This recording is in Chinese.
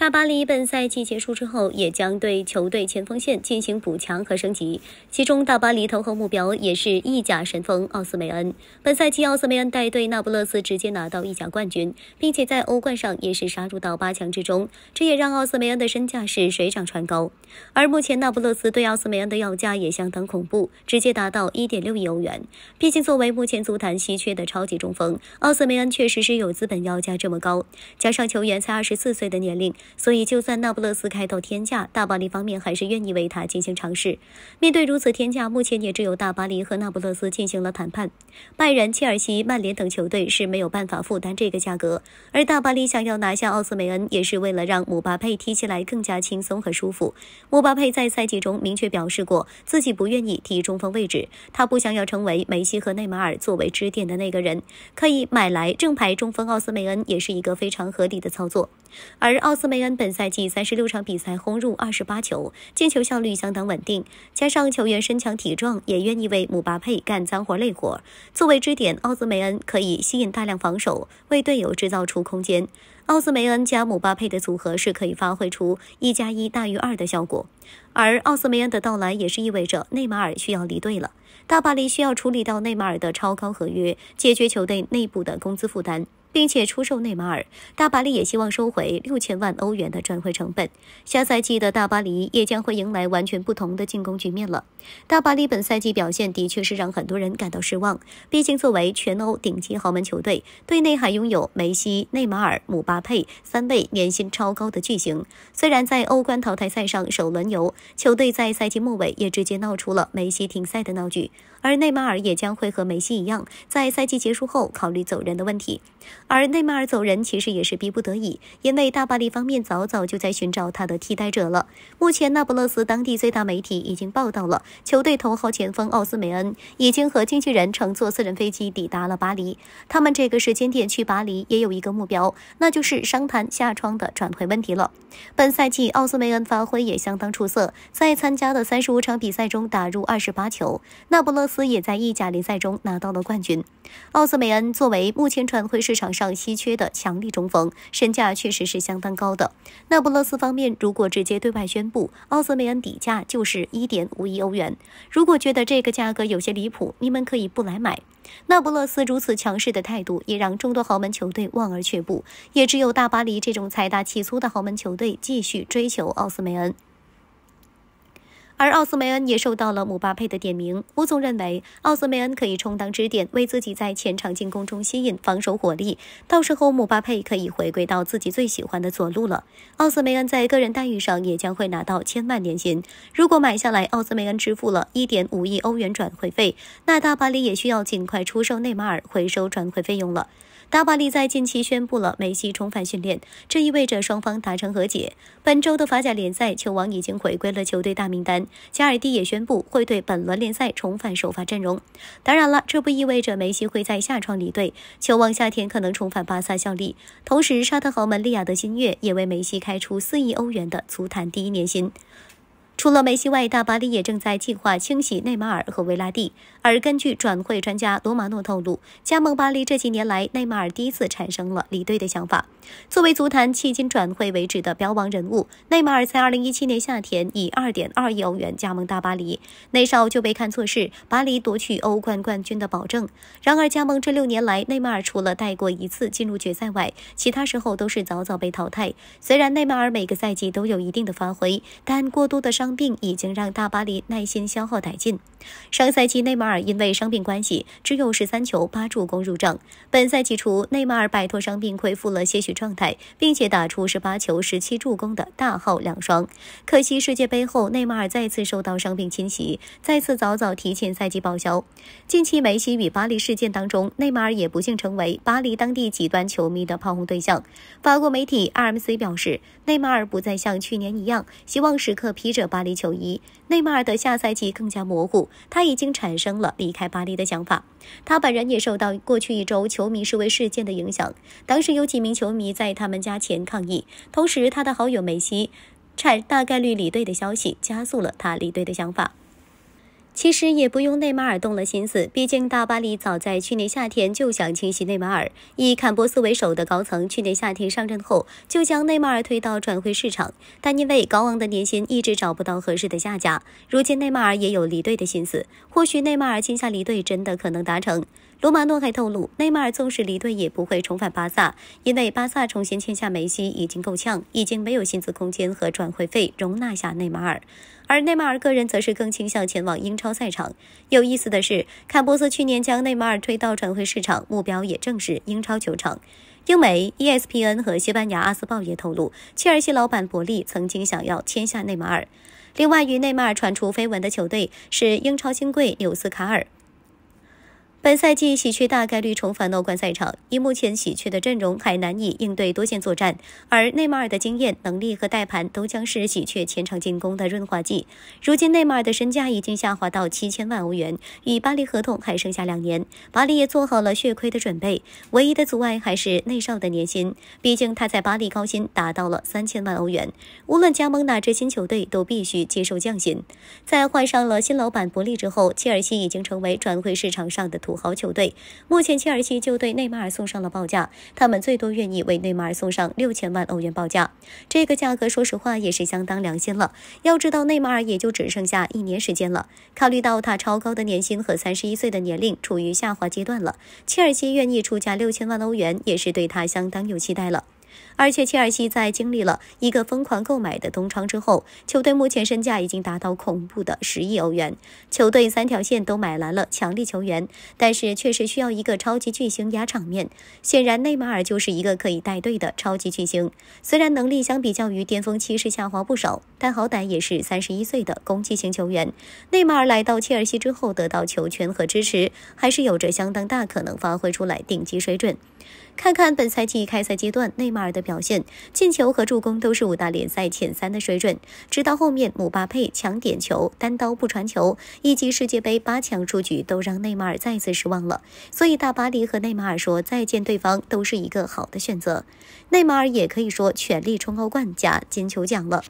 大巴黎本赛季结束之后，也将对球队前锋线进行补强和升级。其中，大巴黎头号目标也是意甲神锋奥斯梅恩。本赛季，奥斯梅恩带队那不勒斯直接拿到意甲冠军，并且在欧冠上也是杀入到八强之中。这也让奥斯梅恩的身价是水涨船高。而目前，那不勒斯对奥斯梅恩的要价也相当恐怖，直接达到一点六亿欧元。毕竟，作为目前足坛稀缺的超级中锋，奥斯梅恩确实是有资本要价这么高。加上球员才二十四岁的年龄。所以，就算那不勒斯开到天价，大巴黎方面还是愿意为他进行尝试。面对如此天价，目前也只有大巴黎和那不勒斯进行了谈判。拜仁、切尔西、曼联等球队是没有办法负担这个价格。而大巴黎想要拿下奥斯梅恩，也是为了让姆巴佩踢起来更加轻松和舒服。姆巴佩在赛季中明确表示过，自己不愿意踢中锋位置，他不想要成为梅西和内马尔作为支点的那个人。可以买来正牌中锋奥斯梅恩，也是一个非常合理的操作。而奥斯梅恩本赛季三十六场比赛轰入二十八球，进球效率相当稳定，加上球员身强体壮，也愿意为姆巴佩干脏活累活。作为支点，奥斯梅恩可以吸引大量防守，为队友制造出空间。奥斯梅恩加姆巴佩的组合是可以发挥出一加一大于二的效果。而奥斯梅恩的到来也是意味着内马尔需要离队了，大巴黎需要处理到内马尔的超高合约，解决球队内部的工资负担。并且出售内马尔，大巴黎也希望收回六千万欧元的转会成本。下赛季的大巴黎也将会迎来完全不同的进攻局面了。大巴黎本赛季表现的确是让很多人感到失望，毕竟作为全欧顶级豪门球队，队内还拥有梅西、内马尔、姆巴佩三位年薪超高的巨星。虽然在欧冠淘汰赛上首轮游，球队在赛季末尾也直接闹出了梅西停赛的闹剧。而内马尔也将会和梅西一样，在赛季结束后考虑走人的问题。而内马尔走人其实也是逼不得已，因为大巴黎方面早早就在寻找他的替代者了。目前，那不勒斯当地最大媒体已经报道了，球队头号前锋奥斯梅恩已经和经纪人乘坐私人飞机抵达了巴黎。他们这个时间点去巴黎也有一个目标，那就是商谈夏窗的转会问题了。本赛季，奥斯梅恩发挥也相当出色，在参加的三十五场比赛中打入二十八球。那不勒斯。斯也在意甲联赛中拿到了冠军。奥斯梅恩作为目前转会市场上稀缺的强力中锋，身价确实是相当高的。那不勒斯方面如果直接对外宣布奥斯梅恩底价就是一点五亿欧元，如果觉得这个价格有些离谱，你们可以不来买。那不勒斯如此强势的态度，也让众多豪门球队望而却步。也只有大巴黎这种财大气粗的豪门球队继续追求奥斯梅恩。而奥斯梅恩也受到了姆巴佩的点名。乌总认为，奥斯梅恩可以充当支点，为自己在前场进攻中吸引防守火力。到时候，姆巴佩可以回归到自己最喜欢的左路了。奥斯梅恩在个人待遇上也将会拿到千万年薪。如果买下来奥斯梅恩支付了一点五亿欧元转会费，那大巴黎也需要尽快出售内马尔，回收转会费用了。达巴利在近期宣布了梅西重返训练，这意味着双方达成和解。本周的法甲联赛，球王已经回归了球队大名单，加尔蒂也宣布会对本轮联赛重返首发阵容。当然了，这不意味着梅西会在下窗离队，球王夏天可能重返巴萨效力。同时，沙特豪门利亚德新月也为梅西开出四亿欧元的足坛第一年薪。除了梅西外，大巴黎也正在计划清洗内马尔和维拉蒂。而根据转会专家罗马诺透露，加盟巴黎这几年来，内马尔第一次产生了离队的想法。作为足坛迄今转会为止的标王人物，内马尔在2017年夏天以2.2亿欧元加盟大巴黎，那时候就被看作是巴黎夺取欧冠冠军的保证。然而，加盟这六年来，内马尔除了带过一次进入决赛外，其他时候都是早早被淘汰。虽然内马尔每个赛季都有一定的发挥，但过多的伤。病已经让大巴黎耐心消耗殆尽。上赛季内马尔因为伤病关系，只有十三球八助攻入账。本赛季初，内马尔摆脱伤病，恢复了些许状态，并且打出十八球十七助攻的大号两双。可惜世界杯后，内马尔再次受到伤病侵袭，再次早早提前赛季报销。近期梅西与巴黎事件当中，内马尔也不幸成为巴黎当地极端球迷的炮轰对象。法国媒体 RMC 表示，内马尔不再像去年一样，希望时刻披着巴。巴黎球衣，内马尔的下赛季更加模糊。他已经产生了离开巴黎的想法。他本人也受到过去一周球迷示威事件的影响。当时有几名球迷在他们家前抗议。同时，他的好友梅西差大概率离队的消息，加速了他离队的想法。其实也不用内马尔动了心思，毕竟大巴黎早在去年夏天就想清洗内马尔。以坎波斯为首的高层去年夏天上任后，就将内马尔推到转会市场，但因为高昂的年薪，一直找不到合适的下家。如今内马尔也有离队的心思，或许内马尔签下离队真的可能达成。罗马诺还透露，内马尔纵使离队也不会重返巴萨，因为巴萨重新签下梅西已经够呛，已经没有薪资空间和转会费容纳下内马尔。而内马尔个人则是更倾向前往英超赛场。有意思的是，卡博斯去年将内马尔推到转会市场，目标也正是英超球场。英媒 ESPN 和西班牙《阿斯报》也透露，切尔西老板伯利曾经想要签下内马尔。另外，与内马尔传出绯闻的球队是英超新贵纽斯卡尔。本赛季，喜鹊大概率重返欧冠赛场。以目前喜鹊的阵容，还难以应对多线作战。而内马尔的经验、能力和带盘都将是喜鹊前场进攻的润滑剂。如今，内马尔的身价已经下滑到七千万欧元，与巴黎合同还剩下两年。巴黎也做好了血亏的准备。唯一的阻碍还是内少的年薪，毕竟他在巴黎高薪达到了三千万欧元。无论加盟哪支新球队，都必须接受降薪。在换上了新老板伯利之后，切尔西已经成为转会市场上的。土豪球队目前，切尔西就对内马尔送上了报价，他们最多愿意为内马尔送上六千万欧元报价。这个价格说实话也是相当良心了。要知道，内马尔也就只剩下一年时间了。考虑到他超高的年薪和三十一岁的年龄处于下滑阶段了，切尔西愿意出价六千万欧元，也是对他相当有期待了。而且切尔西在经历了一个疯狂购买的冬窗之后，球队目前身价已经达到恐怖的十亿欧元。球队三条线都买来了强力球员，但是确实需要一个超级巨星压场面。显然，内马尔就是一个可以带队的超级巨星。虽然能力相比较于巅峰期是下滑不少，但好歹也是三十一岁的攻击型球员。内马尔来到切尔西之后，得到球权和支持，还是有着相当大可能发挥出来顶级水准。看看本赛季开赛阶段内马尔的。表现进球和助攻都是五大联赛前三的水准，直到后面姆巴佩抢点球、单刀不传球以及世界杯八强出局，都让内马尔再次失望了。所以大巴黎和内马尔说再见，对方都是一个好的选择。内马尔也可以说全力冲欧冠加金球奖了。